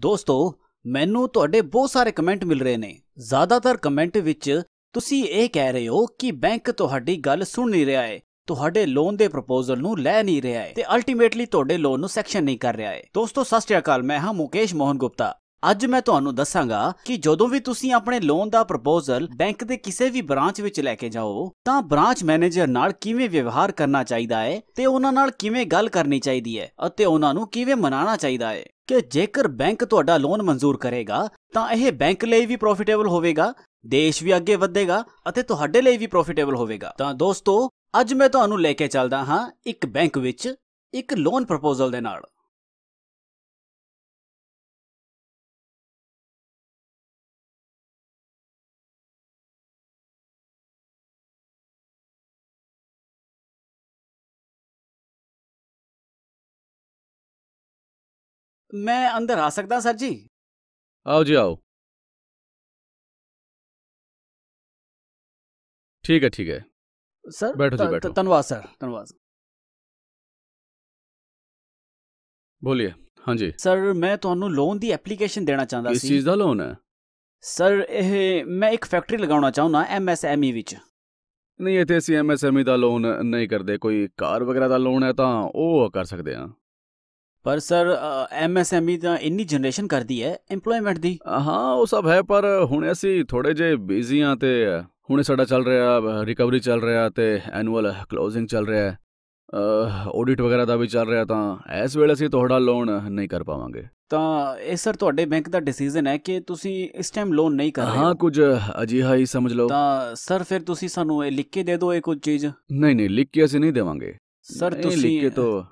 ਦੋਸਤੋ ਮੈਨੂੰ ਤੁਹਾਡੇ ਬਹੁਤ ਸਾਰੇ ਕਮੈਂਟ ਮਿਲ ਰਹੇ ਨੇ ਜ਼ਿਆਦਾਤਰ ਕਮੈਂਟ ਵਿੱਚ ਤੁਸੀਂ ਇਹ ਕਹਿ ਰਹੇ ਹੋ ਕਿ ਬੈਂਕ ਤੁਹਾਡੀ ਗੱਲ ਸੁਣ ਨਹੀਂ ਰਿਹਾ ਹੈ ਤੁਹਾਡੇ ਲੋਨ ਦੇ ਪ੍ਰਪੋਜ਼ਲ ਨੂੰ ਲੈ ਨਹੀਂ ਰਿਹਾ ਹੈ ਤੇ ਅਲਟੀਮੇਟਲੀ ਤੁਹਾਡੇ ਲੋਨ ਨੂੰ ਸੈਕਸ਼ਨ ਨਹੀਂ ਕਰ ਰਿਹਾ ਹੈ ਦੋਸਤੋ ਸਤਿ ਸ਼੍ਰੀ ਅਕਾਲ ਮੈਂ ਹਾਂ ਮੁਕੇਸ਼ ਮੋਹਨ ਗੁਪਤਾ ਅੱਜ ਮੈਂ ਤੁਹਾਨੂੰ ਦੱਸਾਂਗਾ ਕਿ ਜਦੋਂ ਵੀ ਤੁਸੀਂ ਆਪਣੇ ਲੋਨ ਦਾ ਪ੍ਰਪੋਜ਼ਲ ਬੈਂਕ ਦੇ ਕਿਸੇ ਵੀ ਬ੍ਰਾਂਚ ਵਿੱਚ ਲੈ ਕੇ ਜਾਓ ਤਾਂ ਬ੍ਰਾਂਚ ਮੈਨੇਜਰ ਨਾਲ ਕਿਵੇਂ ਵਿਵਹਾਰ ਕਰਨਾ ਚਾਹੀਦਾ ਹੈ ਤੇ ਉਹਨਾਂ ਨਾਲ ਕਿਵੇਂ ਗੱਲ ਕਰਨੀ ਚਾਹੀਦੀ ਹੈ ਅਤੇ ਉਹਨਾਂ ਨੂੰ ਕਿਵੇਂ ਮਨਾਉਣਾ ਚਾਹੀਦਾ ਹੈ ਕਿ ਜੇਕਰ ਬੈਂਕ ਤੁਹਾਡਾ ਲੋਨ ਮਨਜ਼ੂਰ ਕਰੇਗਾ ਤਾਂ ਇਹ ਬੈਂਕ ਲਈ ਵੀ ਪ੍ਰੋਫਿਟੇਬਲ ਹੋਵੇਗਾ ਦੇਸ਼ ਵੀ ਅੱਗੇ ਵਧੇਗਾ ਅਤੇ ਤੁਹਾਡੇ ਲਈ ਵੀ ਪ੍ਰੋਫਿਟੇਬਲ ਹੋਵੇਗਾ ਤਾਂ ਦੋਸਤੋ ਅੱਜ ਮੈਂ ਤੁਹਾਨੂੰ ਲੈ ਕੇ ਚੱਲਦਾ ਹਾਂ ਇੱਕ ਬੈਂਕ ਵਿੱਚ ਇੱਕ ਲੋਨ ਪ੍ਰਪੋਜ਼ਲ ਦੇ ਨਾਲ ਮੈਂ ਅੰਦਰ ਆ ਸਕਦਾ ਸਰ ਜੀ ਆਓ ਜੀ ਆਓ ਠੀਕ ਹੈ ਠੀਕ ਹੈ ਸਰ ਬੈਠੋ ਜੀ ਬੈਠੋ ਧੰਨਵਾਦ ਸਰ ਧੰਨਵਾਦ ਬੋਲਿਏ ਹਾਂਜੀ ਸਰ ਮੈਂ ਤੁਹਾਨੂੰ ਲੋਨ ਦੀ ਐਪਲੀਕੇਸ਼ਨ ਦੇਣਾ ਚਾਹੁੰਦਾ ਸੀ ਇਸ ਚੀਜ਼ ਦਾ ਲੋਨ ਹੈ ਸਰ ਇਹ ਮੈਂ ਇੱਕ ਫੈਕਟਰੀ ਲਗਾਉਣਾ ਚਾਹੁੰਦਾ ਐਮਐਸਐਮਈ ਵਿੱਚ ਨਹੀਂ ਇੱਥੇ ਅਸੀਂ ਐਮਐਸਐਮਈ ਦਾ ਲੋਨ ਨਹੀਂ ਕਰਦੇ ਕੋਈ ਕਾਰ ਵਗੈਰਾ ਦਾ ਲੋਨ ਹੈ ਤਾਂ ਉਹ ਕਰ ਸਕਦੇ ਆ ਪਰ ਸਰ ਐਮਐਸਐਮਈ ਤਾਂ ਇੰਨੀ ਜਨਰੇਸ਼ਨ ਕਰਦੀ ਹੈ EMPLOYMENT ਦੀ ਹਾਂ ਉਹ ਸਭ ਹੈ ਪਰ ਹੁਣ ਅਸੀਂ ਥੋੜੇ ਜੇ ਬਿਜ਼ੀ ਆ ਤੇ ਹੁਣ ਸਾਡਾ ਚੱਲ ਰਿਹਾ ਰਿਕਵਰੀ ਚੱਲ ਰਿਹਾ ਤੇ ਐਨੂਅਲ ਕਲੋਜ਼ਿੰਗ ਚੱਲ ਰਿਹਾ ਆਡਿਟ ਵਗੈਰਾ ਦਾ ਵੀ ਚੱਲ ਰਿਹਾ ਤਾਂ ਇਸ ਵੇਲੇ ਅਸੀਂ ਤੁਹਾਡਾ ਲੋਨ ਨਹੀਂ ਕਰ ਪਾਵਾਂਗੇ ਤਾਂ ਇਹ ਸਰ ਤੁਹਾਡੇ ਬੈਂਕ ਦਾ ਡਿਸੀਜਨ ਹੈ ਕਿ ਤੁਸੀਂ ਇਸ ਟਾਈਮ ਲੋਨ ਨਹੀਂ ਕਰ ਰਹੇ ਹਾਂ ਕੁਝ ਅਜੀਹਾ ਹੀ ਸਮਝ ਲਓ ਤਾਂ ਸਰ ਫਿਰ ਤੁਸੀਂ ਸਾਨੂੰ ਇਹ ਲਿਖ ਕੇ ਦੇ ਦਿਓ ਇਹ ਕੁਝ ਚੀਜ਼ ਨਹੀਂ ਨਹੀਂ ਲਿਖ ਕੇ ਅਸੀਂ ਨਹੀਂ ਦੇਵਾਂਗੇ ਸਰ ਤੁਸੀਂ ਲਿਖ ਕੇ ਤੋਂ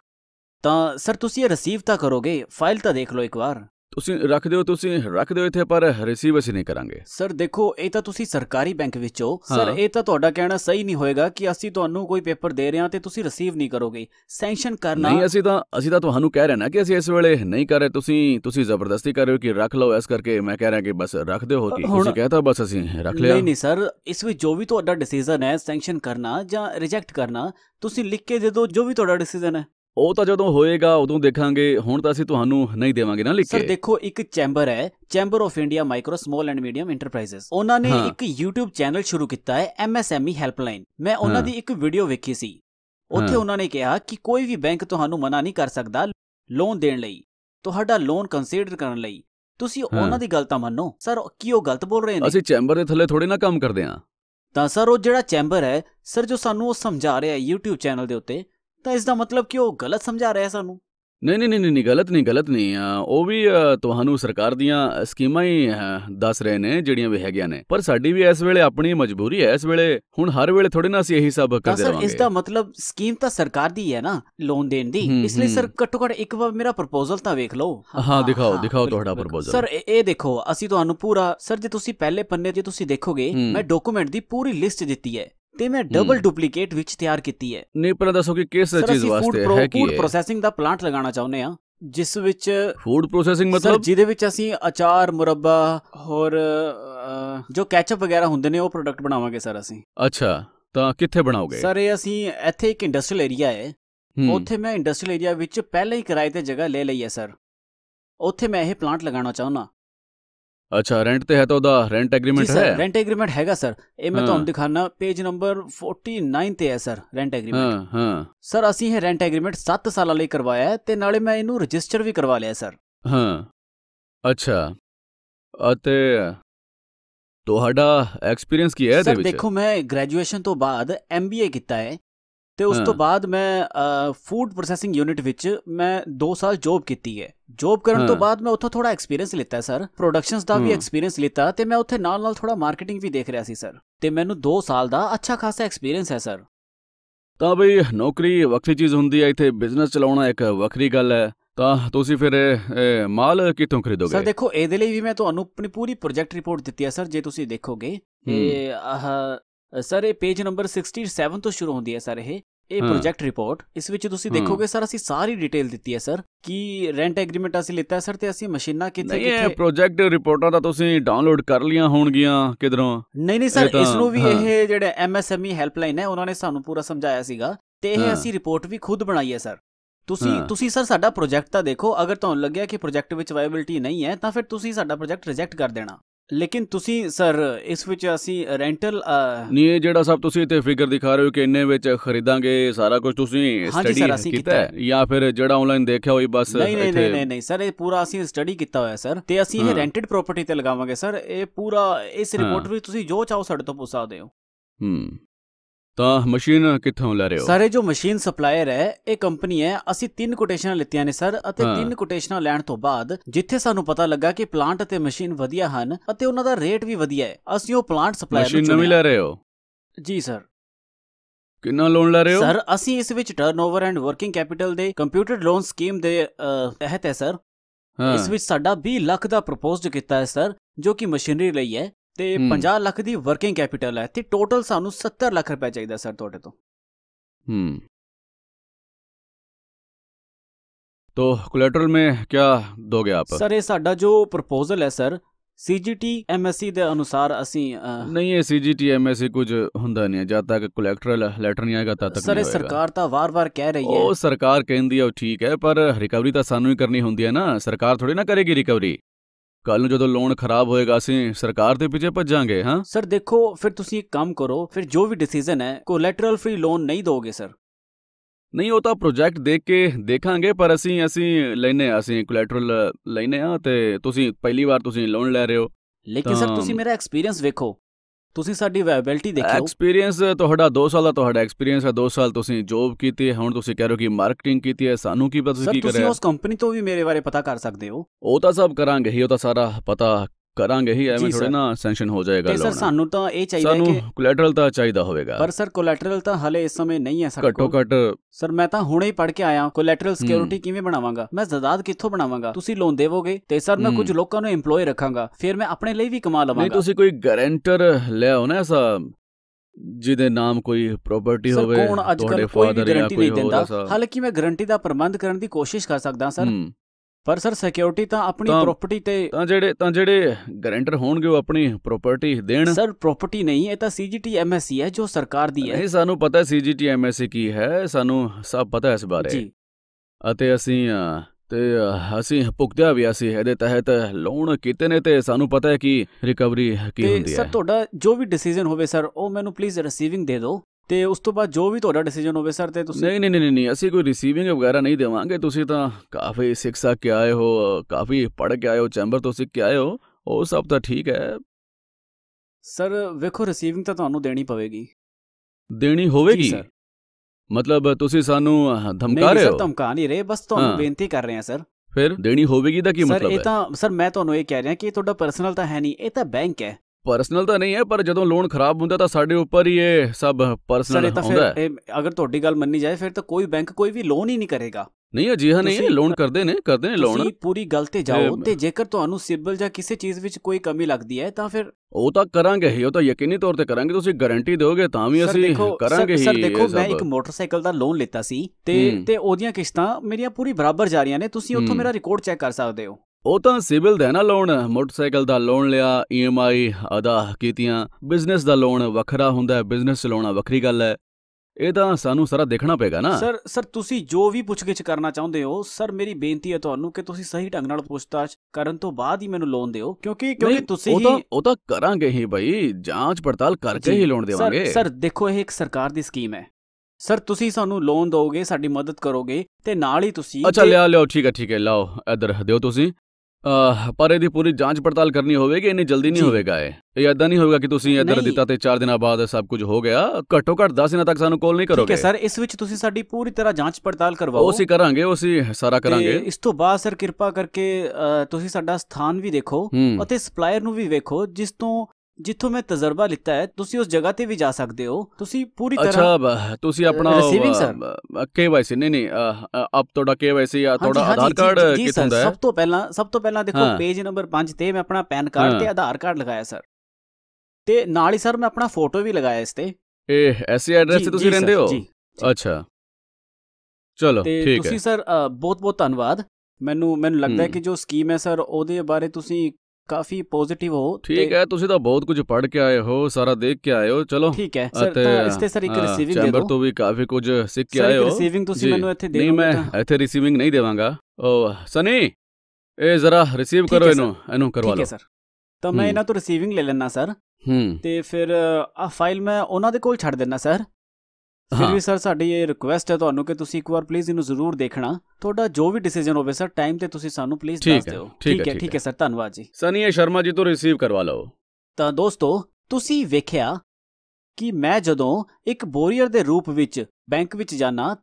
ਤਾਂ ਸਰ ਤੁਸੀਂ ਇਹ ਰਿਸੀਵ ਤਾਂ ਕਰੋਗੇ ਫਾਈਲ ਤਾਂ ਦੇਖ ਲਓ ਇੱਕ ਵਾਰ ਤੁਸੀਂ ਰੱਖ ਦਿਓ ਤੁਸੀਂ ਰੱਖ ਦਿਓ ਇੱਥੇ ਪਰ ਰਿਸੀਵ ਅਸੀਂ ਨਹੀਂ ਕਰਾਂਗੇ ਸਰ ਦੇਖੋ ਇਹ ਤਾਂ ਤੁਸੀਂ ਸਰਕਾਰੀ ਬੈਂਕ ਵਿੱਚ ਹੋ ਸਰ ਇਹ ਤਾਂ ਤੁਹਾਡਾ ਕਹਿਣਾ ਸਹੀ ਨਹੀਂ ਹੋਏਗਾ ਕਿ ਅਸੀਂ ਤੁਹਾਨੂੰ ਕੋਈ ਪੇਪਰ ਦੇ ਰਹੇ ਹਾਂ ਤੇ ਤੁਸੀਂ ਰਿਸੀਵ ਨਹੀਂ ਕਰੋਗੇ ਸੈਂਕਸ਼ਨ ਕਰਨਾ ਨਹੀਂ ਅਸੀਂ ਤਾਂ ਅਸੀਂ ਤਾਂ ਤੁਹਾਨੂੰ ਕਹਿ ਰਹੇ ਨਾ ਕਿ ਅਸੀਂ ਇਸ ਵੇਲੇ ਨਹੀਂ ਕਰ ਰਹੇ ਤੁਸੀਂ ਤੁਸੀਂ ਜ਼ਬਰਦਸਤੀ ਕਰ ਰਹੇ ਹੋ ਕਿ ਰੱਖ ਲਓ ਇਸ ਕਰਕੇ ਮੈਂ ਕਹਿ ਰਿਹਾ ਕਿ ਬਸ ਰੱਖ ਦਿਓ ਹੋ ਕੀ ਤੁਸੀਂ ਕਹਤਾ ਬਸ ਅਸੀਂ ਰੱਖ ਲਿਆ ਨਹੀਂ ਨਹੀਂ ਸਰ ਇਸ ਵਿੱਚ ਜੋ ਵੀ ਤੁਹਾਡਾ ਡਿਸੀਜਨ ਹੈ ਸੈਂਕਸ਼ਨ ਕਰਨਾ ਜਾਂ ਰਿਜੈਕਟ ਕਰਨਾ ਤੁਸੀਂ ਲਿਖ ਕੇ ਦੇ ਦਿਓ ਜੋ ਵੀ ਤੁਹਾਡਾ ਡਿਸੀਜਨ ਹੈ ਉਹ ਤਾਂ ਜਦੋਂ ਹੋਏਗਾ ਉਦੋਂ ਦੇਖਾਂਗੇ ਹੁਣ ਤਾਂ ਅਸੀਂ ਤੁਹਾਨੂੰ ਨਹੀਂ ਦੇਵਾਂਗੇ ਨਾ ਲਿਖ ਕੇ ਸਰ ਦੇਖੋ ਇੱਕ ਚੈਂਬਰ ਹੈ chamber of India micro small and medium enterprises ਉਹਨਾਂ ਨੇ ਇੱਕ YouTube ਚੈਨਲ ਸ਼ੁਰੂ ਕੀਤਾ ਹੈ MSME ਹੈਲਪਲਾਈਨ ਮੈਂ ਉਹਨਾਂ ਦੀ ਇੱਕ ਵੀਡੀਓ ਵੇਖੀ ਸੀ ਉੱਥੇ ਉਹਨਾਂ ਨੇ ਕਿਹਾ ਕਿ ਕੋਈ ਵੀ ਬੈਂਕ ਤੁਹਾਨੂੰ ਮਨਾ ਨਹੀਂ ਕਰ ਸਕਦਾ ਲੋਨ ਦੇਣ ਲਈ ਤੁਹਾਡਾ ਲੋਨ ਕੰਸੀਡਰ ਕਰਨ ਲਈ ਤੁਸੀਂ ਉਹਨਾਂ ਦੀ ਗੱਲ ਤਾਂ ਮੰਨੋ ਸਰ ਕੀ ਉਹ ਗਲਤ ਬੋਲ ਰਹੇ ਨੇ ਅਸੀਂ ਚੈਂਬਰ ਦੇ ਥੱਲੇ ਥੋੜੇ ਨਾ ਕੰਮ ਕਰਦੇ ਆ ਤਾਂ ਸਰ ਉਹ ਜਿਹੜਾ ਚੈਂਬਰ ਹੈ ਸਰ ਜੋ ਸਾਨੂੰ ਉਹ ਸਮਝਾ ਰਿਹਾ ਹੈ YouTube ਚੈਨਲ ਦੇ ਉੱਤੇ ਤਾਂ ਇਸ ਦਾ ਮਤਲਬ ਕਿ ਉਹ ਗਲਤ ਸਮਝਾ ਰਿਹਾ ਸਾਨੂੰ ਨਹੀਂ ਨਹੀਂ ਨਹੀਂ ਨਹੀਂ ਗਲਤ ਨਹੀਂ ਗਲਤ ਨਹੀਂ ਉਹ ਵੀ ਤੁਹਾਨੂੰ ਸਰਕਾਰ ਦੀਆਂ ਸਕੀਮਾਂ ਹੀ ਦੱਸ ਰਹੇ ਨੇ ਜਿਹੜੀਆਂ ਵੀ ਹੈਗੀਆਂ ਨੇ ਪਰ ਸਾਡੀ ਵੀ ਇਸ ਵੇਲੇ ਆਪਣੀ ਮਜਬੂਰੀ ਹੈ ਇਸ ਵੇਲੇ ਹੁਣ ਹਰ ਵੇਲੇ ਥੋੜੇ ਨਾ ਅਸੀਂ ਇਹੀ ਸਭ ਕਰਦੇ ਰਹਾਂਗੇ ਸਰ ਇਸ ਦਾ ਮਤਲਬ ਸਕੀਮ ਤਾਂ ਸਰਕਾਰ ਦੀ ਹੈ ਨਾ ਲੋਨ ਦੇਣ ਦੀ ਇਸ ਲਈ ਸਰ ਘੱਟੋ ਘੱਟ ਇੱਕ ਵਾਰ ਮੇਰਾ ਪ੍ਰਪੋਜ਼ਲ ਤਾਂ ਵੇਖ ਲਓ ਹਾਂ ਦਿਖਾਓ ਦਿਖਾਓ ਤੁਹਾਡਾ ਪ੍ਰਪੋਜ਼ਲ ਸਰ ਇਹ ਦੇਖੋ ਅਸੀਂ ਤੁਹਾਨੂੰ ਪੂਰਾ ਸਰ ਜੇ ਤੁਸੀਂ ਪਹਿਲੇ ਪੰਨੇ ਤੇ ਤੁਸੀਂ ਦੇਖੋਗੇ ਮੈਂ ਡਾਕੂਮੈਂਟ ਦੀ ਪੂਰੀ ਲਿਸਟ ਦਿੱਤੀ ਹੈ ਤੇ ਮੈਂ ਡਬਲ ਡੁਪਲੀਕੇਟ ਵਿੱਚ ਤਿਆਰ ਕੀਤੀ ਹੈ ਨਹੀਂ ਪਹਿਲਾਂ ਦੱਸੋ ਕਿ ਕਿਸ ਚੀਜ਼ ਵਾਸਤੇ ਹੈ ਕਿ ਅਸੀਂ ਫੂਡ ਪ੍ਰੋਸੈਸਿੰਗ ਦਾ ਪਲਾਂਟ ਲਗਾਉਣਾ ਚਾਹੁੰਦੇ ਆ ਜਿਸ ਵਿੱਚ ਫੂਡ ਪ੍ਰੋਸੈਸਿੰਗ ਮਤਲਬ ਜਿਹਦੇ ਵਿੱਚ ਅਸੀਂ ਅਚਾਰ ਮੁਰੱਬਾ ਹੋਰ ਜੋ ਕੈਚਅਪ ਵਗੈਰਾ ਹੁੰਦੇ ਨੇ ਉਹ ਪ੍ਰੋਡਕਟ ਬਣਾਵਾਂਗੇ ਸਰ ਅਸੀਂ ਅੱਛਾ ਤਾਂ ਕਿੱਥੇ ਬਣਾਓਗੇ ਸਰ ਇਹ ਅਸੀਂ ਇੱਥੇ ਇੱਕ ਇੰਡਸਟਰੀਅਲ ਏਰੀਆ ਹੈ ਉੱਥੇ ਮੈਂ ਇੰਡਸਟਰੀਅਲ ਏਰੀਆ ਵਿੱਚ ਪਹਿਲਾਂ ਹੀ ਕਿਰਾਏ ਤੇ ਜਗ੍ਹਾ ਲੈ ਲਈ ਹੈ ਸਰ ਉੱਥੇ ਮੈਂ ਇਹ ਪਲਾਂਟ ਲਗਾਉਣਾ ਚਾਹੁੰਦਾ अच्छा रेंट पे है तो द रेंट एग्रीमेंट है रेंट एग्रीमेंट हैगा सर ए में हाँ, तो हम दिखाना पेज नंबर 49 ਤੇ ਹੈ ਸਰ ਰੈਂਟ ਐਗਰੀਮੈਂਟ ਹਾਂ ਹਾਂ ਸਰ ਅਸੀਂ ਇਹ ਰੈਂਟ ਐਗਰੀਮੈਂਟ 7 ਸਾਲਾਂ ਲਈ ਕਰਵਾਇਆ ਹੈ ਤੇ ਨਾਲੇ ਮੈਂ ਇਹਨੂੰ ਰਜਿਸਟਰ ਵੀ ਕਰਵਾ ਲਿਆ ਸਰ ਹਾਂ ਅੱਛਾ ਅਤੇ ਤੁਹਾਡਾ ਐਕਸਪੀਰੀਅੰਸ ਕੀ ਹੈ ਇਹਦੇ ਵਿੱਚ ਸਰ ਦੇਖੋ ਮੈਂ ਗ੍ਰੈਜੂਏਸ਼ਨ ਤੋਂ ਬਾਅਦ ਐਮਬੀਏ ਕੀਤਾ ਹੈ ਤੇ ਉਸ ਤੋਂ ਬਾਅਦ ਮੈਂ ਫੂਡ ਪ੍ਰੋਸੈਸਿੰਗ ਯੂਨਿਟ ਵਿੱਚ ਮੈਂ 2 ਸਾਲ ਜੌਬ ਕੀਤੀ ਹੈ ਜੌਬ ਕਰਨ ਤੋਂ ਬਾਅਦ ਮੈਂ ਉੱਥੋਂ ਥੋੜਾ ਐਕਸਪੀਰੀਅੰਸ ਲਿੱਤਾ ਸਰ ਪ੍ਰੋਡਕਸ਼ਨਸ ਦਾ ਵੀ ਐਕਸਪੀਰੀਅੰਸ ਲਿੱਤਾ ਤੇ ਮੈਂ ਉੱਥੇ ਨਾਲ-ਨਾਲ ਥੋੜਾ ਮਾਰਕੀਟਿੰਗ ਵੀ ਦੇਖ ਰਿਹਾ ਸੀ ਸਰ ਤੇ ਮੈਨੂੰ 2 ਸਾਲ ਦਾ ਅੱਛਾ ਖਾਸਾ ਐਕਸਪੀਰੀਅੰਸ ਹੈ ਸਰ ਤਾਂ ਬਈ ਨੌਕਰੀ ਵੱਖਰੀ ਚੀਜ਼ ਹੁੰਦੀ ਹੈ ਇੱਥੇ ਬਿਜ਼ਨਸ ਚਲਾਉਣਾ ਇੱਕ ਵੱਖਰੀ ਗੱਲ ਹੈ ਤਾਂ ਤੁਸੀਂ ਫਿਰ ਮਾਲ ਕਿੱਥੋਂ ਖਰੀਦੋਗੇ ਸਰ ਦੇਖੋ ਇਹਦੇ ਲਈ ਵੀ ਮੈਂ ਤੁਹਾਨੂੰ ਆਪਣੀ ਪੂਰੀ ਪ੍ਰੋਜੈਕਟ ਰਿਪੋਰਟ ਦਿੱਤੀ ਹੈ ਸਰ ਜੇ ਤੁਸੀਂ ਦੇਖੋਗੇ ਇਹ ਆਹ ਸਰ ਇਹ ਪੇਜ ਨੰਬਰ 67 ਤੋਂ ਸ਼ੁਰੂ ਹੁੰਦੀ ਹੈ ਸਰ ਇਹ ਇਹ ਪ੍ਰੋਜੈਕਟ ਰਿਪੋਰਟ ਇਸ ਵਿੱਚ ਤੁਸੀਂ ਦੇਖੋਗੇ ਸਰ ਅਸੀਂ ਸਾਰੀ ਡਿਟੇਲ ਦਿੱਤੀ ਹੈ ਸਰ ਕਿ ਰੈਂਟ ਐਗਰੀਮੈਂਟ ਅਸੀਂ ਲਿੱਤਾ ਸਰ ਤੇ ਅਸੀਂ ਮਸ਼ੀਨਾਂ ਕਿੱਥੇ ਕਿੱਥੇ ਇਹ ਪ੍ਰੋਜੈਕਟ ਰਿਪੋਰਟਾਂ ਤਾਂ ਤੁਸੀਂ ਡਾਊਨਲੋਡ ਕਰ ਲੀਆਂ ਹੋਣਗੀਆਂ ਕਿਧਰੋਂ ਨਹੀਂ ਨਹੀਂ ਸਰ ਇਸ ਨੂੰ ਵੀ ਇਹ ਜਿਹੜਾ ਐਮਐਸਐਮਈ ਹੈਲਪਲਾਈਨ ਹੈ ਉਹਨਾਂ ਨੇ ਸਾਨੂੰ ਪੂਰਾ ਸਮਝਾਇਆ ਸੀਗਾ ਤੇ ਇਹ ਅਸੀਂ ਰਿਪੋਰਟ ਵੀ ਖੁਦ ਬਣਾਈ ਹੈ ਸਰ ਤੁਸੀਂ ਤੁਸੀਂ ਸਰ ਸਾਡਾ ਪ੍ਰੋਜੈਕਟ ਤਾਂ ਦੇਖੋ ਅਗਰ ਤੁਹਾਨੂੰ ਲੱਗਿਆ ਕਿ ਪ੍ਰੋਜੈਕਟ ਵਿੱਚ ਵਾਇਬਿਲਟੀ ਨਹੀਂ ਹੈ ਤਾਂ ਫਿਰ ਤੁਸੀਂ ਸਾਡਾ ਪ੍ਰੋਜੈਕਟ ਰਿਜੈਕਟ ਕਰ ਦੇਣਾ ਲੇਕਿਨ ਤੁਸੀਂ ਸਰ ਇਸ ਵਿੱਚ ਅਸੀਂ ਰੈਂਟਲ ਨਹੀਂ ਇਹ ਜਿਹੜਾ ਸਭ ਤੁਸੀਂ ਇੱਥੇ ਫਿਗਰ ਦਿਖਾ ਰਹੇ ਹੋ ਕਿ ਇੰਨੇ ਵਿੱਚ ਖਰੀਦਾਂਗੇ ਸਾਰਾ ਕੁਝ ਤੁਸੀਂ ਸਟੱਡੀ ਕੀਤਾ ਹੈ ਜਾਂ ਫਿਰ ਜਿਹੜਾ ਆਨਲਾਈਨ ਦੇਖਿਆ ਹੋਈ ਬਸ ਨਹੀਂ ਨਹੀਂ ਨਹੀਂ ਨਹੀਂ ਸਰ ਇਹ ਪੂਰਾ ਅਸੀਂ ਸਟੱਡੀ ਕੀਤਾ ਹੋਇਆ ਸਰ ਤੇ ਅਸੀਂ ਇਹ ਰੈਂਟਡ ਪ੍ਰਾਪਰਟੀ ਤੇ ਲਗਾਵਾਂਗੇ ਸਰ ਇਹ ਪੂਰਾ ਇਸ ਰਿਪੋਰਟ ਵਿੱਚ ਤੁਸੀਂ ਜੋ ਚਾਹੋ ਸਾਡੇ ਤੋਂ ਪੁੱਛ ਸਕਦੇ ਹੋ ਹੂੰ ਤਾਂ ਮਸ਼ੀਨ ਕਿੱਥੋਂ ਲੈ ਰਹੇ ਹੋ ਸਾਰੇ ਜੋ ਮਸ਼ੀਨ ਸਪਲਾਇਰ ਹੈ ਇਹ ਕੰਪਨੀ ਹੈ ਅਸੀਂ ਤਿੰਨ ਕੋਟੇਸ਼ਨਾਂ ਲਿੱਤੀਆਂ ਨੇ ਸਰ ਅਤੇ ਤਿੰਨ ਕੋਟੇਸ਼ਨਾਂ ਲੈਣ ਤੋਂ ਬਾਅਦ ਜਿੱਥੇ ਸਾਨੂੰ ਪਤਾ ਲੱਗਾ ਕਿ ਪਲਾਂਟ ਅਤੇ ਮਸ਼ੀਨ ਵਧੀਆ ਹਨ ਅਤੇ ਉਹਨਾਂ ਦਾ ਰੇਟ ਵੀ ਵਧੀਆ ਹੈ ਅਸੀਂ ਉਹ ਪਲਾਂਟ ਸਪਲਾਇਰ ਨੂੰ ਮਸ਼ੀਨ ਨਵੀਂ ਲੈ ਰਹੇ ਹੋ ਜੀ ਸਰ ਕਿੰਨਾ ਲੋਨ ਲੈ ਰਹੇ ਹੋ ਸਰ ਅਸੀਂ ਇਸ ਵਿੱਚ ਟਰਨਓਵਰ ਐਂਡ ਵਰਕਿੰਗ ਕੈਪੀਟਲ ਦੇ ਕੰਪਿਊਟਰ ਲੋਨ ਸਕੀਮ ਦੇ ਤਹਿਤ ਹੈ ਸਰ ਇਸ ਵਿੱਚ ਸਾਡਾ 20 ਲੱਖ ਦਾ ਪ੍ਰਪੋਜ਼ਡ ਕੀਤਾ ਹੈ ਸਰ ਜੋ ਕਿ ਮਸ਼ੀਨਰੀ ਲਈ ਹੈ ਤੇ 50 ਲੱਖ ਦੀ ਵਰਕਿੰਗ ਕੈਪੀਟਲ ਹੈ ਤੇ ਟੋਟਲ ਸਾਨੂੰ 70 ਲੱਖ ਰੁਪਏ ਚਾਹੀਦਾ ਸਰ ਤੁਹਾਡੇ ਤੋਂ ਹੂੰ ਤੋ ਕੋਲੈਟਰਲ ਮੇ ਕੀ ਦੋਗੇ ਆਪ ਸਰ ਇਹ ਸਾਡਾ ਜੋ ਪ੍ਰਪੋਜ਼ਲ ਹੈ ਸਰ ਸੀਜੀਟੀ ਐਮਐਸਸੀ ਦੇ ਅਨੁਸਾਰ ਅਸੀਂ ਨਹੀਂ ਇਹ ਸੀਜੀਟੀ ਐਮਐਸਸੀ ਕੁਝ ਹੁੰਦਾ ਨਹੀਂ ਜਦ ਤੱਕ ਕੋਲੈਕਟਰਲ ਲੈਟਰ ਨਹੀਂ ਆਏਗਾ ਤਦ ਤੱਕ ਸਰ ਸਰਕਾਰ ਤਾਂ ਵਾਰ-ਵਾਰ ਕਹਿ ਰਹੀ ਹੈ ਉਹ ਸਰਕਾਰ ਕਹਿੰਦੀ ਹੈ ਉਹ ਠੀਕ ਹੈ ਪਰ ਰਿਕਵਰੀ ਤਾਂ ਸਾਨੂੰ ਹੀ ਕਰਨੀ ਹੁੰਦੀ ਹੈ ਨਾ ਸਰਕਾਰ ਥੋੜੀ ਨਾ ਕਰੇਗੀ ਰਿਕਵਰੀ ਕੱਲ ਨੂੰ ਜਦੋਂ ਲੋਨ ਖਰਾਬ ਹੋਏਗਾ ਅਸੀਂ ਸਰਕਾਰ ਦੇ ਪਿੱਛੇ ਭੱਜਾਂਗੇ ਹਾਂ ਸਰ ਦੇਖੋ ਫਿਰ ਤੁਸੀਂ ਇੱਕ ਕੰਮ ਕਰੋ ਫਿਰ ਜੋ ਵੀ ਡਿਸੀਜਨ ਹੈ ਕੋਲੈਟਰਲ ਫ੍ਰੀ ਲੋਨ ਨਹੀਂ ਦੋਗੇ ਸਰ ਨਹੀਂ ਉਹ ਤਾਂ ਪ੍ਰੋਜੈਕਟ ਦੇਖ ਕੇ ਦੇਖਾਂਗੇ ਪਰ ਅਸੀਂ ਅਸੀਂ ਲੈਨੇ ਆ ਅਸੀਂ ਕੋਲੈਟਰਲ ਲੈਨੇ ਆ ਤੇ ਤੁਸੀਂ ਪਹਿਲੀ ਵਾਰ ਤੁਸੀਂ ਲੋਨ ਲੈ ਰਹੇ ਹੋ ਲੇਕਿਨ ਸਰ ਤੁਸੀਂ ਮੇਰਾ ਐਕਸਪੀਰੀਅੰਸ ਵੇਖੋ ਤੁਸੀਂ ਸਾਡੀ ਵਾਇਬਿਲਿਟੀ ਦੇਖਿਓ ਐਕਸਪੀਰੀਅੰਸ ਤੁਹਾਡਾ 2 ਸਾਲ ਦਾ ਤੁਹਾਡਾ ਐਕਸਪੀਰੀਅੰਸ ਹੈ 2 ਸਾਲ ਤੁਸੀਂ ਜੌਬ ਕੀਤੀ ਹੈ ਹੁਣ ਤੁਸੀਂ ਕਹਿ ਰਹੇ ਹੋ ਕਿ ਮਾਰਕੀਟਿੰਗ ਕੀਤੀ ਹੈ ਸਾਨੂੰ ਕੀ ਪਤਾ ਤੁਸੀਂ ਕੀ ਕਰ ਰਹੇ ਹੋ ਤੁਸੀਂ ਉਸ ਕੰਪਨੀ ਤੋਂ ਵੀ ਮੇਰੇ ਬਾਰੇ ਪਤਾ ਕਰ ਸਕਦੇ ਹੋ ਉਹ ਤਾਂ ਸਭ ਕਰਾਂਗੇ ਹੀ ਉਹ ਤਾਂ ਸਾਰਾ ਪਤਾ ਕਰਾਂਗੇ ਹੀ ਐਵੇਂ ਥੋੜੇ ਨਾ ਸੈਂਕਸ਼ਨ ਹੋ ਜਾਏਗਾ ਲੋਨ ਤੇ ਸਰ ਸਾਨੂੰ ਤਾਂ ਇਹ ਚਾਹੀਦਾ ਕਿ ਸਾਨੂੰ ਕੋਲੈਟਰਲ ਤਾਂ ਚਾਹੀਦਾ ਹੋਵੇਗਾ ਪਰ ਸਰ ਕੋਲੈਟਰਲ ਤਾਂ ਹਲੇ ਇਸ ਸਮੇਂ ਨਹੀਂ ਹੈ ਸਰ ਘੱਟੋ ਘੱਟ ਸਰ ਮੈਂ ਤਾਂ ਹੁਣੇ ਹੀ ਪੜ ਕੇ ਆਇਆ ਕੋਲੈਟਰਲ ਸਿਕਿਉਰਿਟੀ ਕਿਵੇਂ ਬਣਾਵਾਂਗਾ ਮੈਂ ਜ਼ਦਾਦ ਕਿੱਥੋਂ ਬਣਾਵਾਂਗਾ ਤੁਸੀਂ ਲੋਨ ਦੇਵੋਗੇ ਤੇ ਸਰ ਮੈਂ ਕੁਝ ਲੋਕਾਂ ਨੂੰ EMPLOYE ਰੱਖਾਂਗਾ ਫਿਰ ਮੈਂ ਆਪਣੇ ਲਈ ਵੀ ਕਮਾ ਲਵਾਂਗਾ ਨਹੀਂ ਤੁਸੀਂ ਕੋਈ ਗਾਰੰਟਰ ਲੈ ਆਓ ਨਾ ਸਰ ਜਿਹਦੇ ਨਾਮ ਕੋਈ ਪ੍ਰਾਪਰਟੀ ਹੋਵੇ ਤੁਹਾਡੇ ਫਾਦਰ ਜਾਂ ਕੋਈ ਹੋਰ ਹਾਲਾਂਕਿ ਮੈਂ ਗਾਰੰਟੀ ਦਾ ਪ੍ਰਬੰਧ ਕਰਨ ਦੀ ਕੋਸ਼ਿਸ਼ ਕਰ ਸਕਦਾ ਸਰ ਪਰ ਸਰ ਸਿਕਿਉਰਿਟੀ ਤਾਂ ਆਪਣੀ ਪ੍ਰਾਪਰਟੀ ਤੇ ਤਾਂ ਜਿਹੜੇ ਤਾਂ ਜਿਹੜੇ ਗਾਰੰਟਰ ਹੋਣਗੇ ਉਹ ਆਪਣੀ ਪ੍ਰਾਪਰਟੀ ਦੇਣ ਸਰ ਪ੍ਰਾਪਰਟੀ ਨਹੀਂ ਇਹ ਤਾਂ ਸੀਜੀਟੀ ਐਮਐਸਸੀ ਹੈ ਜੋ ਸਰਕਾਰ ਦੀ ਹੈ ਇਹ ਸਾਨੂੰ ਪਤਾ ਹੈ ਸੀਜੀਟੀ ਐਮਐਸਸੀ ਕੀ ਹੈ ਸਾਨੂੰ ਸਭ ਪਤਾ ਹੈ ਇਸ ਬਾਰੇ ਜੀ ਅਤੇ ਅਸੀਂ ਤੇ ਅਸੀਂ ਭੁਗਤਿਆ ਵੀ ਅਸੀਂ ਇਹਦੇ ਤਹਿਤ ਲੋਨ ਕਿਤੇ ਨੇ ਤੇ ਸਾਨੂੰ ਪਤਾ ਹੈ ਕਿ ਰਿਕਵਰੀ ਕੀ ਹੁੰਦੀ ਹੈ ਸਰ ਤੁਹਾਡਾ ਜੋ ਵੀ ਡਿਸੀਜਨ ਹੋਵੇ ਸਰ ਉਹ ਮੈਨੂੰ ਪਲੀਜ਼ ਰਿਸੀਵਿੰਗ ਦੇ ਦਿਓ ਤੇ ਉਸ ਤੋਂ ਬਾਅਦ ਜੋ ਵੀ ਤੁਹਾਡਾ ਡਿਸੀਜਨ ਹੋਵੇ ਸਰ ਤੇ ਤੁਸੀਂ ਨਹੀਂ ਨਹੀਂ ਨਹੀਂ ਨਹੀਂ ਅਸੀਂ ਕੋਈ ਰਿਸੀਵਿੰਗ ਵਗੈਰਾ ਨਹੀਂ ਦੇਵਾਂਗੇ ਤੁਸੀਂ ਤਾਂ ਕਾਫੀ ਸਿੱਖਸਾ ਕੇ ਆਏ ਹੋ ਕਾਫੀ ਪੜ ਕੇ ਆਏ ਹੋ ਚੈਂਬਰ ਤੋਂ ਸਿੱਖ ਕੇ ਆਏ ਹੋ ਉਹ ਸਭ ਤਾਂ ਠੀਕ ਹੈ ਸਰ ਵੇਖੋ ਰਿਸੀਵਿੰਗ ਤਾਂ ਤੁਹਾਨੂੰ ਦੇਣੀ ਪਵੇਗੀ ਦੇਣੀ ਹੋਵੇਗੀ ਮਤਲਬ ਤੁਸੀਂ ਸਾਨੂੰ ਧਮਕਾ ਰਹੇ ਹੋ ਨਹੀਂ ਸਰ ਧਮਕਾ ਨਹੀਂ ਰਹੇ ਬਸ ਤੁਹਾਨੂੰ ਬੇਨਤੀ ਕਰ ਰਹੇ ਹਾਂ ਸਰ ਫਿਰ ਦੇਣੀ ਹੋਵੇਗੀ ਦਾ ਕੀ ਮਤਲਬ ਹੈ ਸਰ ਇਹ ਤਾਂ ਸਰ ਮੈਂ ਤੁਹਾਨੂੰ ਇਹ ਕਹਿ ਰਿਹਾ ਕਿ ਤੁਹਾਡਾ ਪਰਸਨਲ ਤਾਂ ਹੈ ਨਹੀਂ ਇਹ ਤਾਂ ਬੈਂਕ ਹੈ ਪਰਸਨਲ ਤਾਂ ਨਹੀਂ ਹੈ ਪਰ ਜਦੋਂ ਲੋਨ ਖਰਾਬ ਹੁੰਦਾ ਤਾਂ ਸਾਡੇ ਉੱਪਰ ਹੀ ਇਹ ਸਭ ਪਰਸਨਲ ਹੁੰਦਾ ਹੈ ਸਰ ਇਹ ਤਾਂ ਫਿਰ ਅਗਰ ਤੁਹਾਡੀ ਗੱਲ ਮੰਨੀ ਜਾਏ ਫਿਰ ਤਾਂ ਕੋਈ ਬੈਂਕ ਕੋਈ ਵੀ ਲੋਨ ਹੀ ਨਹੀਂ ਕਰੇਗਾ ਨਹੀਂ ਜੀ ਹਾਂ ਨਹੀਂ ਲੋਨ ਕਰਦੇ ਨੇ ਕਰਦੇ ਨੇ ਲੋਨ ਤੁਸੀਂ ਪੂਰੀ ਗੱਲ ਤੇ ਜਾਓ ਤੇ ਜੇਕਰ ਤੁਹਾਨੂੰ ਸਿਬਲ ਜਾਂ ਕਿਸੇ ਚੀਜ਼ ਵਿੱਚ ਕੋਈ ਕਮੀ ਲੱਗਦੀ ਹੈ ਤਾਂ ਫਿਰ ਉਹ ਤਾਂ ਕਰਾਂਗੇ ਹੀ ਉਹ ਤਾਂ ਯਕੀਨੀ ਤੌਰ ਤੇ ਕਰਾਂਗੇ ਤੁਸੀਂ ਗਾਰੰਟੀ ਦਿਓਗੇ ਤਾਂ ਵੀ ਅਸੀਂ ਕਰਾਂਗੇ ਹੀ ਸਰ ਦੇਖੋ ਮੈਂ ਇੱਕ ਮੋਟਰਸਾਈਕਲ ਦਾ ਲੋਨ ਲਿੱਤਾ ਸੀ ਤੇ ਤੇ ਉਹਦੀਆਂ ਕਿਸ਼ਤਾਂ ਮੇਰੀਆਂ ਪੂਰੀ ਬਰਾਬਰ ਜਾ ਰਹੀਆਂ ਨੇ ਤੁਸੀਂ ਉੱਥੋਂ ਮੇਰਾ ਰਿਕਾਰਡ ਚੈੱਕ ਕਰ ਸਕਦੇ ਹੋ ਉਹ ਤਾਂ ਸਿਵਲ ਦਾ ਨਾ ਲੋਨ ਮੋਟਰਸਾਈਕਲ ਦਾ ਲੋਨ ਲਿਆ ਈਐਮਆਈ e ਅਦਾ ਕੀਤੀਆਂ ਬਿਜ਼ਨਸ ਦਾ ਲੋਨ ਵੱਖਰਾ ਹੁੰਦਾ ਹੈ ਬਿਜ਼ਨਸ ਲੋਨਾ ਵੱਖਰੀ ਗੱਲ ਹੈ ਇਹ ਤਾਂ ਸਾਨੂੰ ਸਾਰਾ ਦੇਖਣਾ ਪਏਗਾ ਨਾ ਸਰ ਸਰ ਤੁਸੀਂ ਜੋ ਵੀ ਪੁੱਛਗਿੱਛ ਕਰਨਾ ਚਾਹੁੰਦੇ ਹੋ ਸਰ ਮੇਰੀ ਬੇਨਤੀ ਹੈ ਤੁਹਾਨੂੰ ਕਿ ਤੁਸੀਂ ਸਹੀ ਢੰਗ ਨਾਲ ਪੁੱਛਤਾਛ ਕਰਨ ਤੋਂ ਬਾਅਦ ਹੀ ਮੈਨੂੰ ਲੋਨ ਦਿਓ ਕਿਉਂਕਿ ਕਿਉਂਕਿ ਤੁਸੀਂ ਹੀ ਉਹ ਤਾਂ ਉਹ ਤਾਂ ਕਰਾਂਗੇ ਹੀ ਭਾਈ ਜਾਂਚ ਪੜਤਾਲ ਕਰਕੇ ਹੀ ਲੋਨ ਦੇਵਾਂਗੇ ਸਰ ਸਰ ਦੇਖੋ ਇਹ ਇੱਕ ਸਰਕਾਰ ਦੀ ਸਕੀਮ ਹੈ ਸਰ ਤੁਸੀਂ ਸਾਨੂੰ ਲੋਨ ਦੋਗੇ ਸਾਡੀ ਮਦਦ ਕਰੋਗੇ ਤੇ ਨਾਲ ਹੀ ਤੁਸੀਂ ਅੱਛਾ ਲਿਆ ਲਿਓ ਠੀਕ ਹੈ ਠੀਕ ਹੈ ਲਾਓ ਇਧਰ ਦਿਓ ਤੁਸੀਂ ਪਰ ਇਹਦੀ ਪੂਰੀ ਜਾਂਚ ਪੜਤਾਲ ਕਰਨੀ ਹੋਵੇਗੀ ਇੰਨੀ ਜਲਦੀ ਨਹੀਂ ਹੋਵੇਗਾ ਇਹ ਇਹ ਇਦਾਂ ਨਹੀਂ ਹੋਵੇਗਾ ਕਿ ਤੁਸੀਂ ਇੱਧਰ ਦਿੱਤਾ ਤੇ 4 ਦਿਨਾਂ ਬਾਅਦ ਸਭ ਕੁਝ ਹੋ ਗਿਆ ਘੱਟੋ ਘੱਟ 10 ਦਿਨਾਂ ਤੱਕ ਸਾਨੂੰ ਕਾਲ ਨਹੀਂ ਕਰੋਗੇ ਠੀਕ ਹੈ ਸਰ ਇਸ ਵਿੱਚ ਤੁਸੀਂ ਸਾਡੀ ਪੂਰੀ ਤਰ੍ਹਾਂ ਜਾਂਚ ਪੜਤਾਲ ਕਰਵਾਓ ਉਸੇ ਕਰਾਂਗੇ ਉਸੇ ਸਾਰਾ ਕਰਾਂਗੇ ਇਸ ਤੋਂ ਬਾਅਦ ਸਰ ਕਿਰਪਾ ਕਰਕੇ ਤੁਸੀਂ ਸਾਡਾ ਸਥਾਨ ਵੀ ਦੇਖੋ ਅਤੇ ਸਪਲਾਇਰ ਨੂੰ ਵੀ ਵੇਖੋ ਜਿਸ ਤੋਂ ਜਿੱਥੋਂ ਮੈਂ ਤਜਰਬਾ ਲਿੱਤਾ ਹੈ ਤੁਸੀਂ ਉਸ ਜਗ੍ਹਾ ਤੇ ਵੀ ਜਾ ਸਕਦੇ ਹੋ ਤੁਸੀਂ ਪੂਰੀ ਤਰ੍ਹਾਂ ਅੱਛਾ ਤੁਸੀਂ ਆਪਣਾ ਰਿਸੀਵਿੰਗ ਸਰ ਕੇਵਾਈਸੀ ਨਹੀਂ ਨਹੀਂ ਆਪ ਤੁਹਾਡਾ ਕੇਵਾਈਸੀ ਆ ਤੁਹਾਡਾ ਆਧਾਰ ਕਾਰਡ ਕਿੱਥੋਂ ਦਾ ਹੈ ਸਭ ਤੋਂ ਪਹਿਲਾਂ ਸਭ ਤੋਂ ਪਹਿਲਾਂ ਦੇਖੋ ਪੇਜ ਨੰਬਰ 5 ਤੇ ਮੈਂ ਆਪਣਾ ਪੈਨ ਕਾਰਡ ਤੇ ਆਧਾਰ ਕਾਰਡ ਲਗਾਇਆ ਸਰ ਤੇ ਨਾਲ ਹੀ ਸਰ ਮੈਂ ਆਪਣਾ ਫੋਟੋ ਵੀ ਲਗਾਇਆ ਇਸ ਤੇ ਇਹ ਐਸੀ ਐਡਰੈਸ ਤੇ ਤੁਸੀਂ ਰਹਿੰਦੇ ਹੋ ਅੱਛਾ ਚਲੋ ਠੀਕ ਹੈ ਤੁਸੀਂ ਸਰ ਬਹੁਤ ਬਹੁਤ ਧੰਨਵਾਦ ਮੈਨੂੰ ਮੈਨੂੰ ਲੱਗਦਾ ਹੈ ਕਿ ਜੋ ਸਕੀਮ ਹੈ ਸਰ ਉਹਦੇ ਬਾਰੇ ਤੁਸੀਂ ਕਾਫੀ ਪੋਜ਼ਿਟਿਵ ਹੋ ਠੀਕ ਹੈ ਤੁਸੀਂ ਤਾਂ ਬਹੁਤ ਕੁਝ ਪੜ੍ਹ ਕੇ ਆਏ ਹੋ ਸਾਰਾ ਦੇਖ ਕੇ ਆਏ ਹੋ ਚਲੋ ਠੀਕ ਹੈ ਸਰ ਤਾਂ ਇਸ ਤੇ ਸਰ ਇੱਕ ਰਿਸੀਵਿੰਗ ਦੇ ਦਿਓ ਚੈਂਬਰ ਤੋਂ ਵੀ ਕਾਫੀ ਕੁਝ ਸਿੱਖ ਕੇ ਆਏ ਹੋ ਸਰ ਰਿਸੀਵਿੰਗ ਤੁਸੀਂ ਮੈਨੂੰ ਇੱਥੇ ਦੇ ਨਹੀਂ ਮੈਂ ਇੱਥੇ ਰਿਸੀਵਿੰਗ ਨਹੀਂ ਦੇਵਾਂਗਾ ਓ ਸਨੀ ਇਹ ਜ਼ਰਾ ਰਿਸੀਵ ਕਰੋ ਇਹਨੂੰ ਇਹਨੂੰ ਕਰਵਾ ਲਓ ਠੀਕ ਹੈ ਸਰ ਤਾਂ ਮੈਂ ਇਹਨਾਂ ਤੋਂ ਰਿਸੀਵਿੰਗ ਲੈ ਲੈਣਾ ਸਰ ਹੂੰ ਤੇ ਫਿਰ ਆ ਫਾਈਲ ਮੈਂ ਉਹਨਾਂ ਦੇ ਕੋਲ ਛੱਡ ਦੇਣਾ ਸਰ ਫਿਰ ਵੀ ਸਰ ਸਾਡੀ ਇਹ ਰਿਕੁਐਸਟ ਹੈ ਤੁਹਾਨੂੰ ਕਿ ਤੁਸੀਂ ਇੱਕ ਵਾਰ ਪਲੀਜ਼ ਇਹਨੂੰ ਜ਼ਰੂਰ ਦੇਖਣਾ ਤੁਹਾਡਾ ਜੋ ਵੀ ਡਿਸੀਜਨ ਹੋਵੇ ਸਰ ਟਾਈਮ ਤੇ ਤੁਸੀਂ ਸਾਨੂੰ ਪਲੀਜ਼ ਦੱਸ ਦਿਓ ਠੀਕ ਹੈ ਠੀਕ ਹੈ ਸਰ ਧੰਨਵਾਦ ਜੀ ਸਨੀਏ ਸ਼ਰਮਾ ਜੀ ਤੋਂ ਰਿਸੀਵ ਕਰਵਾ ਲਓ ਤਾਂ ਦੋਸਤੋ ਤੁਸੀਂ ਵੇਖਿਆ ਕਿ ਮੈਂ ਜਦੋਂ ਇੱਕ ਬੋਰੀਅਰ ਦੇ ਰੂਪ ਵਿੱਚ ਬੈਂਕ ਵਿੱਚ ਜਾਣਾ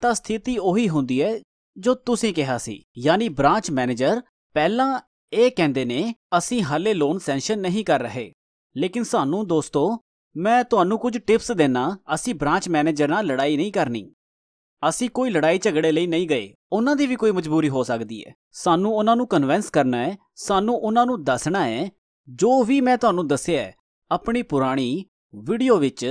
ਤਾਂ ਸਥਿਤੀ ਉਹੀ ਹੁੰਦੀ ਹੈ ਜੋ ਤੁਸੀਂ ਕਿਹਾ ਸੀ ਯਾਨੀ ਬ੍ਰਾਂਚ ਮੈਨੇਜਰ ਪਹਿਲਾਂ ਇਹ ਕਹਿੰਦੇ ਨੇ ਅਸੀਂ ਹਾਲੇ ਲੋਨ ਸੈਂਕਸ਼ਨ ਨਹੀਂ ਕਰ ਰਹੇ ਲੇਕਿਨ ਸਾਨੂੰ ਦੋਸਤੋ ਮੈਂ ਤੁਹਾਨੂੰ ਕੁਝ ਟਿਪਸ ਦੇਣਾ ਅਸੀਂ ਬ੍ਰਾਂਚ ਮੈਨੇਜਰ ਨਾਲ ਲੜਾਈ ਨਹੀਂ ਕਰਨੀ ਅਸੀਂ ਕੋਈ ਲੜਾਈ ਝਗੜੇ ਲਈ ਨਹੀਂ ਗਏ ਉਹਨਾਂ ਦੀ ਵੀ ਕੋਈ ਮਜਬੂਰੀ ਹੋ ਸਕਦੀ ਹੈ ਸਾਨੂੰ ਉਹਨਾਂ ਨੂੰ ਕਨਵਿੰਸ ਕਰਨਾ ਹੈ ਸਾਨੂੰ ਉਹਨਾਂ ਨੂੰ ਦੱਸਣਾ ਹੈ ਜੋ ਵੀ ਮੈਂ ਤੁਹਾਨੂੰ ਦੱਸਿਆ ਹੈ ਆਪਣੀ ਪੁਰਾਣੀ ਵੀਡੀਓ ਵਿੱਚ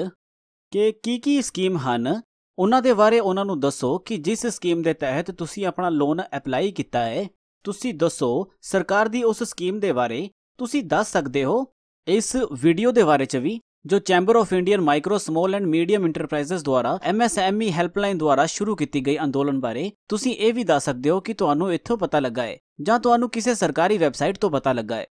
ਕਿ ਕੀ ਕੀ ਸਕੀਮ ਹਨ ਉਹਨਾਂ ਦੇ ਬਾਰੇ ਉਹਨਾਂ ਨੂੰ ਦੱਸੋ ਕਿ ਜਿਸ ਸਕੀਮ ਦੇ ਤਹਿਤ ਤੁਸੀਂ ਆਪਣਾ ਲੋਨ ਅਪਲਾਈ ਕੀਤਾ ਹੈ ਤੁਸੀਂ ਦੱਸੋ ਸਰਕਾਰ ਦੀ ਉਸ ਸਕੀਮ ਦੇ ਬਾਰੇ ਤੁਸੀਂ ਦੱਸ ਸਕਦੇ ਹੋ ਇਸ ਵੀਡੀਓ ਦੇ ਬਾਰੇ ਚ ਵੀ ਜੋ chamber of Indian micro small and medium enterprises ਦੁਆਰਾ ਐਮਐਸਐਮਈ ਹੈਲਪਲਾਈਨ ਦੁਆਰਾ ਸ਼ੁਰੂ ਕੀਤੀ ਗਈ ਅੰਦੋਲਨ ਬਾਰੇ ਤੁਸੀਂ ਇਹ ਵੀ ਦੱਸ ਸਕਦੇ ਹੋ ਕਿ ਤੁਹਾਨੂੰ ਇੱਥੋਂ ਪਤਾ ਲੱਗਾ ਹੈ ਜਾਂ ਤੁਹਾਨੂੰ ਕਿਸੇ ਸਰਕਾਰੀ ਵੈਬਸਾਈਟ ਤੋਂ ਪਤਾ ਲੱਗਾ ਹੈ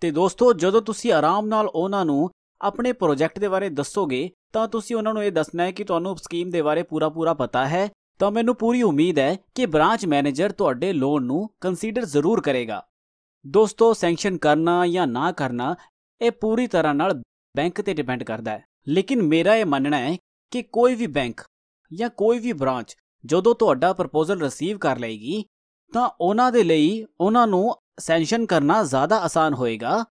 ਤੇ ਦੋਸਤੋ ਜਦੋਂ ਤੁਸੀਂ ਆਰਾਮ ਨਾਲ ਉਹਨਾਂ ਨੂੰ ਆਪਣੇ ਪ੍ਰੋਜੈਕਟ ਦੇ ਬਾਰੇ ਦੱਸੋਗੇ ਤਾਂ ਤੁਸੀਂ ਉਹਨਾਂ ਨੂੰ ਇਹ ਦੱਸਣਾ ਹੈ ਕਿ ਤੁਹਾਨੂੰ ਸਕੀਮ ਦੇ ਬਾਰੇ ਪੂਰਾ ਪੂਰਾ ਪਤਾ ਹੈ ਤਾਂ ਮੈਨੂੰ ਪੂਰੀ ਉਮੀਦ ਹੈ ਕਿ ਬ੍ਰਾਂਚ ਮੈਨੇਜਰ ਤੁਹਾਡੇ ਲੋਨ ਨੂੰ ਕੰਸੀਡਰ ਜ਼ਰੂਰ ਕਰੇਗਾ ਦੋਸਤੋ ਸੈਂਕਸ਼ਨ ਕਰਨਾ ਜਾਂ ਨਾ ਕਰਨਾ ਇਹ ਪੂਰੀ ਤਰ੍ਹਾਂ ਨਾਲ ਬੈਂਕ ਤੇ ਡਿਪੈਂਡ ਕਰਦਾ ਹੈ ਲੇਕਿਨ ਮੇਰਾ ਇਹ ਮੰਨਣਾ ਹੈ ਕਿ ਕੋਈ ਵੀ ਬੈਂਕ ਜਾਂ ਕੋਈ ਵੀ ਬ੍ਰਾਂਚ ਜਦੋਂ ਤੁਹਾਡਾ ਪ੍ਰਪੋਜ਼ਲ ਰਿਸੀਵ ਕਰ ਲਏਗੀ ਤਾਂ ਉਹਨਾਂ ਦੇ ਲਈ ਉਹਨਾਂ ਨੂੰ ਸੈਂਕਸ਼ਨ ਕਰਨਾ ਜ਼ਿਆਦਾ ਆਸਾਨ ਹੋਏਗਾ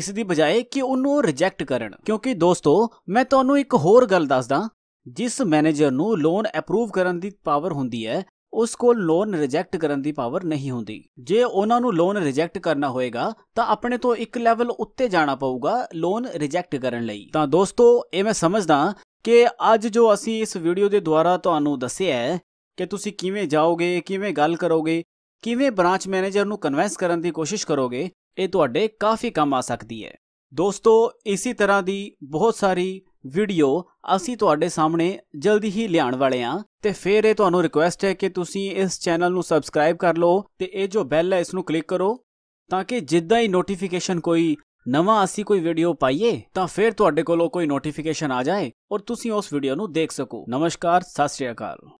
ਇਸ ਦੀ ਬਜਾਏ ਕਿ ਉਹਨੂੰ ਰਿਜੈਕਟ ਕਰਨ ਕਿਉਂਕਿ ਦੋਸਤੋ ਮੈਂ ਤੁਹਾਨੂੰ ਇੱਕ ਹੋਰ ਗੱਲ ਦੱਸਦਾ ਜਿਸ ਮੈਨੇਜਰ ਨੂੰ ਲੋਨ ਅਪਰੂਵ ਕਰਨ ਦੀ ਪਾਵਰ ਹੁੰਦੀ ਹੈ ਉਸ ਕੋਲ ਲੋਨ ਰਿਜੈਕਟ ਕਰਨ ਦੀ ਪਾਵਰ ਨਹੀਂ ਹੁੰਦੀ ਜੇ ਉਹਨਾਂ ਨੂੰ ਲੋਨ ਰਿਜੈਕਟ ਕਰਨਾ ਹੋਏਗਾ ਤਾਂ ਆਪਣੇ ਤੋਂ ਇੱਕ ਲੈਵਲ ਉੱਤੇ ਜਾਣਾ ਪਊਗਾ ਲੋਨ ਰਿਜੈਕਟ ਕਰਨ ਲਈ ਤਾਂ ਦੋਸਤੋ ਇਹ ਮੈਂ ਸਮਝਦਾ ਕਿ ਅੱਜ ਜੋ ਅਸੀਂ ਇਸ ਵੀਡੀਓ ਦੇ ਦੁਆਰਾ ਤੁਹਾਨੂੰ ਦੱਸਿਆ ਹੈ ਕਿ ਤੁਸੀਂ ਕਿਵੇਂ ਜਾਓਗੇ ਕਿਵੇਂ ਗੱਲ ਕਰੋਗੇ ਕਿਵੇਂ ਬ੍ਰਾਂਚ ਮੈਨੇਜਰ ਨੂੰ ਕਨਵਿੰਸ ਕਰਨ ਦੀ ਕੋਸ਼ਿਸ਼ ਕਰੋਗੇ ਇਹ ਤੁਹਾਡੇ ਕਾਫੀ ਕੰਮ ਆ ਸਕਦੀ ਹੈ ਦੋਸਤੋ ਇਸੇ ਤਰ੍ਹਾਂ ਦੀ ਬਹੁਤ ਸਾਰੀ ਵੀਡੀਓ ਅਸੀਂ ਤੁਹਾਡੇ ਸਾਹਮਣੇ ਜਲਦੀ ਹੀ ਲਿਆਉਣ ਵਾਲੇ ਆ ਤੇ ਫਿਰ ਇਹ ਤੁਹਾਨੂੰ ਰਿਕੁਐਸਟ ਹੈ ਕਿ ਤੁਸੀਂ ਇਸ ਚੈਨਲ ਨੂੰ ਸਬਸਕ੍ਰਾਈਬ ਕਰ ਲਓ ਤੇ ਇਹ ਜੋ ਬੈਲ ਹੈ ਇਸ ਨੂੰ ਕਲਿੱਕ ਕਰੋ ਤਾਂ ਕਿ ਜਿੱਦਾਂ ਹੀ ਨੋਟੀਫਿਕੇਸ਼ਨ ਕੋਈ ਨਵਾਂ ਅਸੀਂ ਕੋਈ ਵੀਡੀਓ ਪਾਈਏ ਤਾਂ ਫਿਰ ਤੁਹਾਡੇ ਕੋਲੋਂ ਕੋਈ ਨੋਟੀਫਿਕੇਸ਼ਨ ਆ ਜਾਏ ਔਰ ਤੁਸੀਂ ਉਸ ਵੀਡੀਓ ਨੂੰ ਦੇਖ ਸਕੋ ਨਮਸਕਾਰ ਸਤਿ ਸ਼੍ਰੀ ਅਕਾਲ